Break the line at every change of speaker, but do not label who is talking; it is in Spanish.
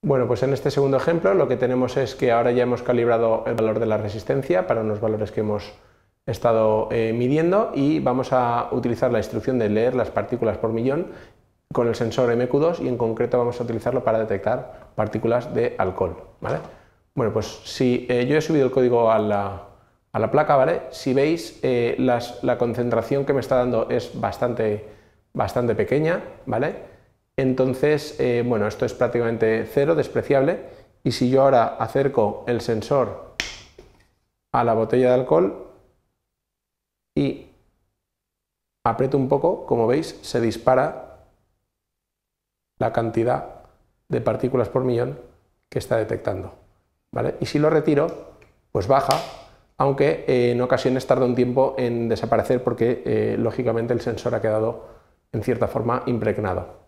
Bueno, pues en este segundo ejemplo lo que tenemos es que ahora ya hemos calibrado el valor de la resistencia para unos valores que hemos estado eh, midiendo y vamos a utilizar la instrucción de leer las partículas por millón con el sensor MQ2 y en concreto vamos a utilizarlo para detectar partículas de alcohol. ¿vale? Bueno, pues si eh, yo he subido el código a la, a la placa, ¿vale? si veis eh, la concentración que me está dando es bastante, bastante pequeña, ¿vale? Entonces, eh, bueno, esto es prácticamente cero, despreciable. Y si yo ahora acerco el sensor a la botella de alcohol y aprieto un poco, como veis, se dispara la cantidad de partículas por millón que está detectando. ¿vale? Y si lo retiro, pues baja, aunque eh, en ocasiones tarda un tiempo en desaparecer porque, eh, lógicamente, el sensor ha quedado, en cierta forma, impregnado.